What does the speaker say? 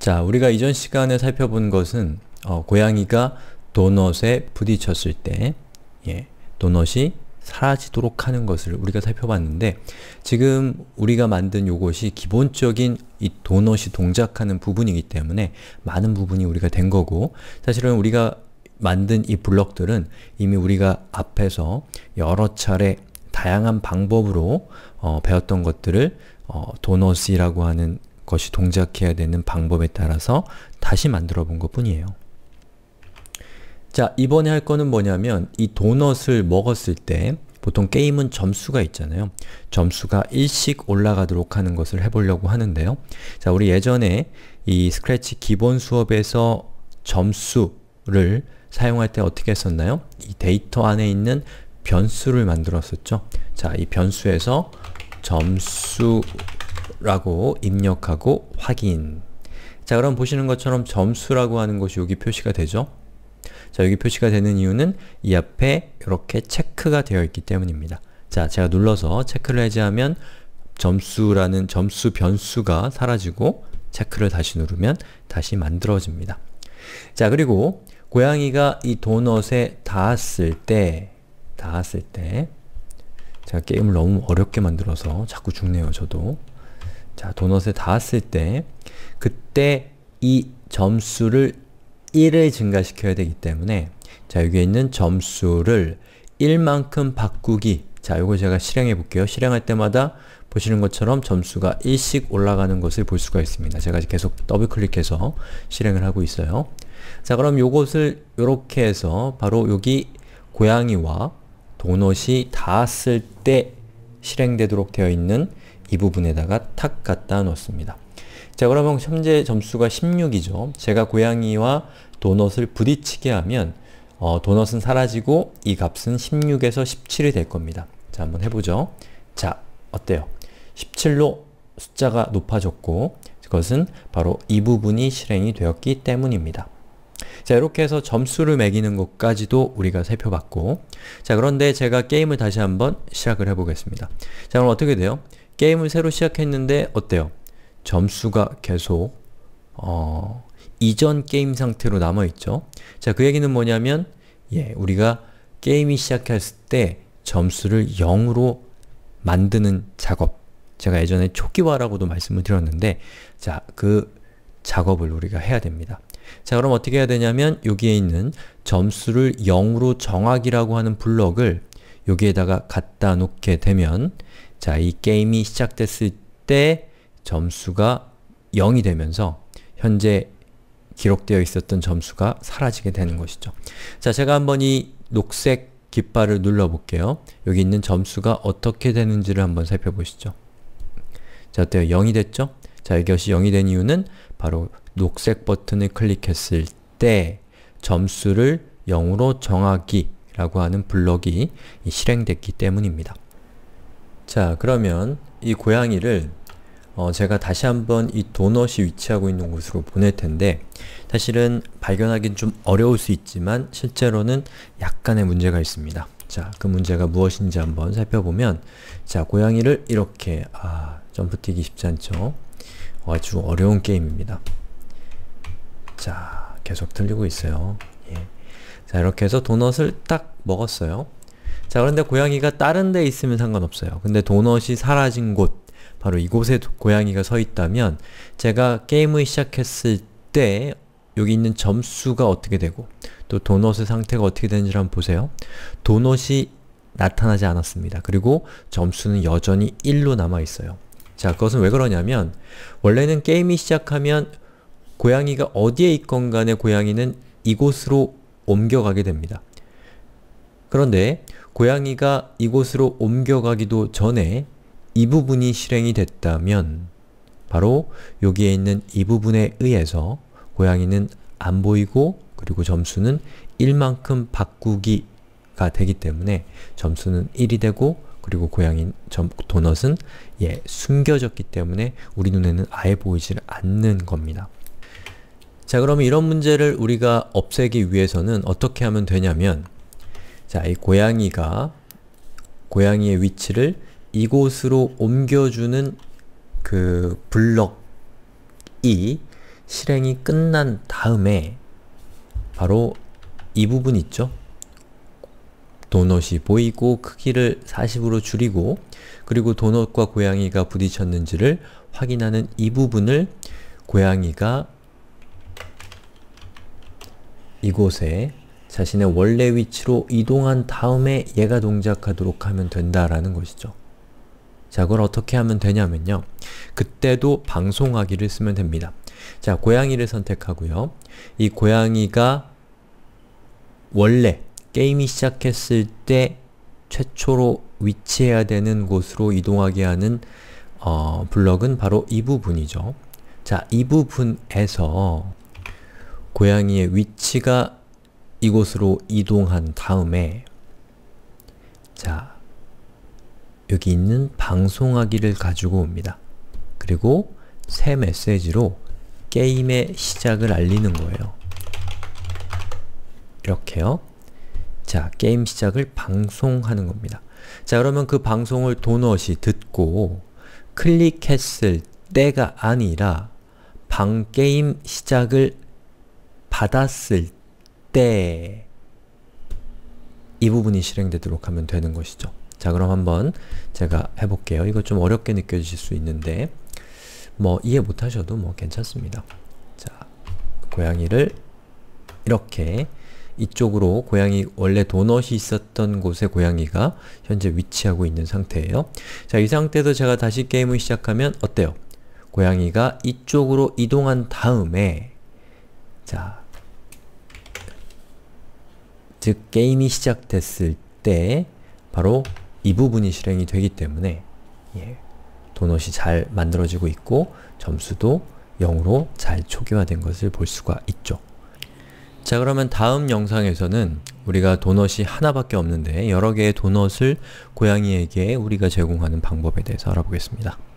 자, 우리가 이전 시간에 살펴본 것은 어, 고양이가 도넛에 부딪혔을 때 예, 도넛이 사라지도록 하는 것을 우리가 살펴봤는데 지금 우리가 만든 요것이 기본적인 이 도넛이 동작하는 부분이기 때문에 많은 부분이 우리가 된 거고 사실은 우리가 만든 이 블럭들은 이미 우리가 앞에서 여러 차례 다양한 방법으로 어, 배웠던 것들을 어, 도넛이라고 하는 것이 동작해야 되는 방법에 따라서 다시 만들어 본 것 뿐이에요. 자, 이번에 할 거는 뭐냐면 이 도넛을 먹었을 때 보통 게임은 점수가 있잖아요. 점수가 1씩 올라가도록 하는 것을 해보려고 하는데요. 자, 우리 예전에 이 스크래치 기본 수업에서 점수를 사용할 때 어떻게 했었나요? 이 데이터 안에 있는 변수를 만들었었죠. 자, 이 변수에서 점수 라고 입력하고 확인 자 그럼 보시는 것처럼 점수라고 하는 것이 여기 표시가 되죠? 자 여기 표시가 되는 이유는 이 앞에 이렇게 체크가 되어 있기 때문입니다. 자 제가 눌러서 체크를 해제하면 점수라는 점수 변수가 사라지고 체크를 다시 누르면 다시 만들어집니다. 자 그리고 고양이가 이 도넛에 닿았을 때 닿았을 때 제가 게임을 너무 어렵게 만들어서 자꾸 죽네요 저도 자, 도넛에 닿았을 때 그때 이 점수를 1을 증가시켜야 되기 때문에 자, 여기에 있는 점수를 1만큼 바꾸기 자, 요거 제가 실행해 볼게요. 실행할 때마다 보시는 것처럼 점수가 1씩 올라가는 것을 볼 수가 있습니다. 제가 계속 더블클릭해서 실행을 하고 있어요. 자, 그럼 요것을 요렇게 해서 바로 여기 고양이와 도넛이 닿았을 때 실행되도록 되어 있는 이 부분에다가 탁 갖다 놓습니다. 자 그러면 현재 점수가 16이죠. 제가 고양이와 도넛을 부딪히게 하면 어, 도넛은 사라지고 이 값은 16에서 17이 될 겁니다. 자 한번 해보죠. 자 어때요? 17로 숫자가 높아졌고 그것은 바로 이 부분이 실행이 되었기 때문입니다. 자 이렇게 해서 점수를 매기는 것까지도 우리가 살펴봤고 자 그런데 제가 게임을 다시 한번 시작을 해보겠습니다. 자 그럼 어떻게 돼요? 게임을 새로 시작했는데 어때요? 점수가 계속 어, 이전 게임 상태로 남아있죠? 자, 그 얘기는 뭐냐면 예, 우리가 게임이 시작했을 때 점수를 0으로 만드는 작업 제가 예전에 초기화라고도 말씀을 드렸는데 자, 그 작업을 우리가 해야 됩니다. 자, 그럼 어떻게 해야 되냐면 여기에 있는 점수를 0으로 정하기라고 하는 블럭을 여기에다가 갖다 놓게 되면 자, 이 게임이 시작됐을 때 점수가 0이 되면서 현재 기록되어 있었던 점수가 사라지게 되는 것이죠. 자, 제가 한번 이 녹색 깃발을 눌러볼게요. 여기 있는 점수가 어떻게 되는지를 한번 살펴보시죠. 자, 어때요? 0이 됐죠? 자, 이것이 0이 된 이유는 바로 녹색 버튼을 클릭했을 때 점수를 0으로 정하기라고 하는 블럭이 실행됐기 때문입니다. 자 그러면 이 고양이를 어, 제가 다시 한번 이 도넛이 위치하고 있는 곳으로 보낼 텐데 사실은 발견하기는 좀 어려울 수 있지만 실제로는 약간의 문제가 있습니다. 자, 그 문제가 무엇인지 한번 살펴보면 자, 고양이를 이렇게 아, 점프 뛰기 쉽지 않죠? 아주 어려운 게임입니다. 자, 계속 틀리고 있어요. 예. 자, 이렇게 해서 도넛을 딱 먹었어요. 자 그런데 고양이가 다른 데 있으면 상관없어요. 근데 도넛이 사라진 곳 바로 이곳에 고양이가 서 있다면 제가 게임을 시작했을 때 여기 있는 점수가 어떻게 되고 또 도넛의 상태가 어떻게 되는지를 한번 보세요. 도넛이 나타나지 않았습니다. 그리고 점수는 여전히 1로 남아있어요. 자, 그것은 왜 그러냐면 원래는 게임이 시작하면 고양이가 어디에 있건 간에 고양이는 이곳으로 옮겨가게 됩니다. 그런데 고양이가 이곳으로 옮겨가기도 전에 이 부분이 실행이 됐다면 바로 여기에 있는 이 부분에 의해서 고양이는 안 보이고 그리고 점수는 1만큼 바꾸기가 되기 때문에 점수는 1이 되고 그리고 고양이 점, 도넛은 예, 숨겨졌기 때문에 우리 눈에는 아예 보이질 않는 겁니다. 자 그러면 이런 문제를 우리가 없애기 위해서는 어떻게 하면 되냐면 자, 이 고양이가 고양이의 위치를 이곳으로 옮겨주는 그 블럭이 실행이 끝난 다음에 바로 이 부분 있죠? 도넛이 보이고 크기를 40으로 줄이고 그리고 도넛과 고양이가 부딪혔는지를 확인하는 이 부분을 고양이가 이곳에 자신의 원래 위치로 이동한 다음에 얘가 동작하도록 하면 된다라는 것이죠. 자, 그걸 어떻게 하면 되냐면요. 그때도 방송하기를 쓰면 됩니다. 자, 고양이를 선택하고요. 이 고양이가 원래 게임이 시작했을 때 최초로 위치해야 되는 곳으로 이동하게 하는 어, 블럭은 바로 이 부분이죠. 자, 이 부분에서 고양이의 위치가 이곳으로 이동한 다음에 자 여기 있는 방송하기를 가지고 옵니다. 그리고 새 메시지로 게임의 시작을 알리는 거예요. 이렇게요. 자, 게임 시작을 방송하는 겁니다. 자, 그러면 그 방송을 도넛이 듣고 클릭했을 때가 아니라 방게임 시작을 받았을 때 때이 부분이 실행되도록 하면 되는 것이죠. 자 그럼 한번 제가 해볼게요. 이거 좀 어렵게 느껴지실 수 있는데 뭐 이해 못하셔도 뭐 괜찮습니다. 자 고양이를 이렇게 이쪽으로 고양이 원래 도넛이 있었던 곳에 고양이가 현재 위치하고 있는 상태예요. 자, 이 상태에서 제가 다시 게임을 시작하면 어때요? 고양이가 이쪽으로 이동한 다음에 자, 즉 게임이 시작됐을 때 바로 이 부분이 실행이 되기 때문에 예, 도넛이 잘 만들어지고 있고 점수도 0으로 잘 초기화된 것을 볼 수가 있죠. 자 그러면 다음 영상에서는 우리가 도넛이 하나밖에 없는데 여러 개의 도넛을 고양이에게 우리가 제공하는 방법에 대해서 알아보겠습니다.